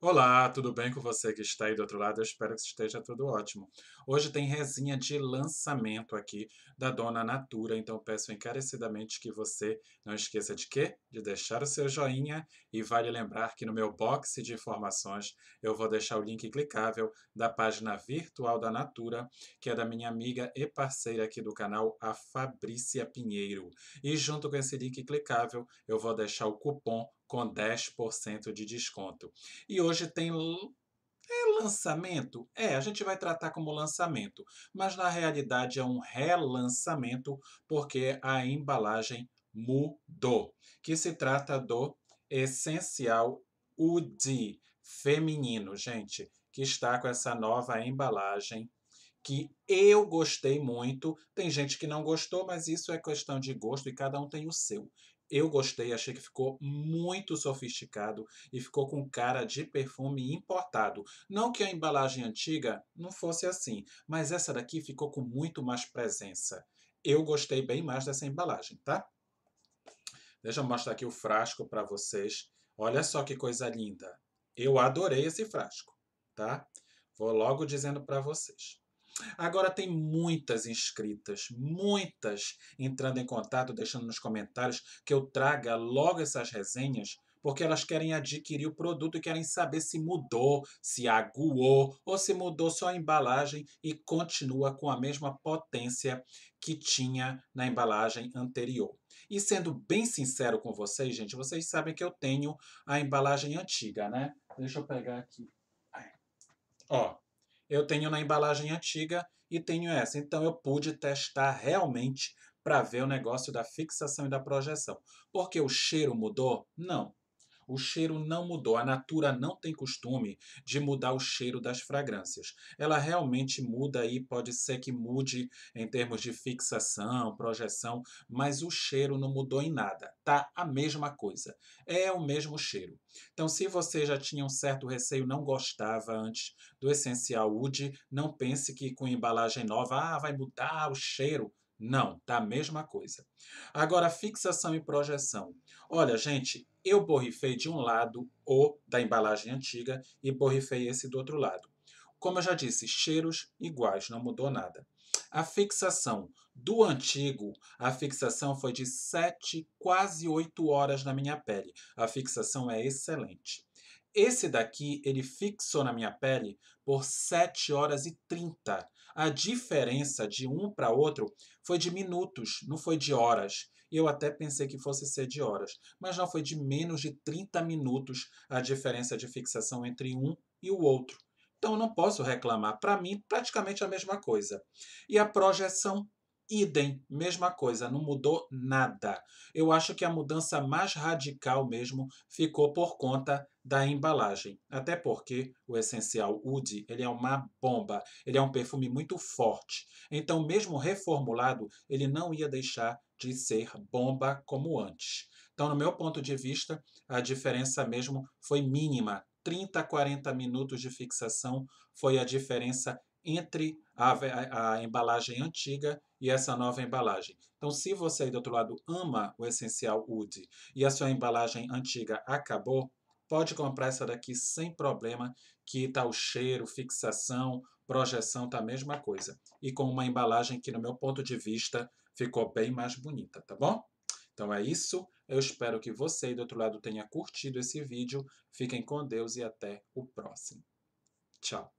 Olá, tudo bem com você que está aí do outro lado? Eu espero que esteja tudo ótimo. Hoje tem resinha de lançamento aqui da Dona Natura, então peço encarecidamente que você não esqueça de quê? De deixar o seu joinha e vale lembrar que no meu box de informações eu vou deixar o link clicável da página virtual da Natura, que é da minha amiga e parceira aqui do canal, a Fabrícia Pinheiro. E junto com esse link clicável eu vou deixar o cupom com 10% de desconto. E hoje tem é lançamento? É, a gente vai tratar como lançamento, mas na realidade é um relançamento porque a embalagem mudou, que se trata do essencial UD feminino, gente, que está com essa nova embalagem que eu gostei muito. Tem gente que não gostou, mas isso é questão de gosto e cada um tem o seu. Eu gostei, achei que ficou muito sofisticado e ficou com cara de perfume importado. Não que a embalagem antiga não fosse assim, mas essa daqui ficou com muito mais presença. Eu gostei bem mais dessa embalagem, tá? Deixa eu mostrar aqui o frasco para vocês. Olha só que coisa linda. Eu adorei esse frasco, tá? Vou logo dizendo para vocês. Agora tem muitas inscritas, muitas entrando em contato, deixando nos comentários que eu traga logo essas resenhas, porque elas querem adquirir o produto e querem saber se mudou, se aguou ou se mudou só a embalagem e continua com a mesma potência que tinha na embalagem anterior. E sendo bem sincero com vocês, gente, vocês sabem que eu tenho a embalagem antiga, né? Deixa eu pegar aqui. Ó, eu tenho na embalagem antiga e tenho essa. Então eu pude testar realmente para ver o negócio da fixação e da projeção. Porque o cheiro mudou? Não. O cheiro não mudou. A natura não tem costume de mudar o cheiro das fragrâncias. Ela realmente muda e pode ser que mude em termos de fixação, projeção, mas o cheiro não mudou em nada. Tá a mesma coisa. É o mesmo cheiro. Então, se você já tinha um certo receio, não gostava antes do essencial UD, não pense que com embalagem nova, ah, vai mudar o cheiro. Não, tá a mesma coisa. Agora, fixação e projeção. Olha, gente, eu borrifei de um lado o da embalagem antiga e borrifei esse do outro lado. Como eu já disse, cheiros iguais, não mudou nada. A fixação do antigo, a fixação foi de 7, quase 8 horas na minha pele. A fixação é excelente. Esse daqui, ele fixou na minha pele por 7 horas e 30. A diferença de um para outro foi de minutos, não foi de horas. Eu até pensei que fosse ser de horas, mas não foi de menos de 30 minutos a diferença de fixação entre um e o outro. Então não posso reclamar. Para mim, praticamente a mesma coisa. E a projeção idem, mesma coisa, não mudou nada. Eu acho que a mudança mais radical mesmo ficou por conta da embalagem, até porque o essencial Oud, ele é uma bomba, ele é um perfume muito forte. Então, mesmo reformulado, ele não ia deixar de ser bomba como antes. Então, no meu ponto de vista, a diferença mesmo foi mínima. 30 40 minutos de fixação foi a diferença entre a, a, embalagem antiga e essa nova embalagem. Então, se você aí do outro lado ama o essencial Wood e a sua embalagem antiga acabou, pode comprar essa daqui sem problema, que tá o cheiro, fixação, projeção tá a mesma coisa. E com uma embalagem que, no meu ponto de vista, ficou bem mais bonita, tá bom? Então é isso. Eu espero que você aí do outro lado tenha curtido esse vídeo. Fiquem com Deus e até o próximo. Tchau.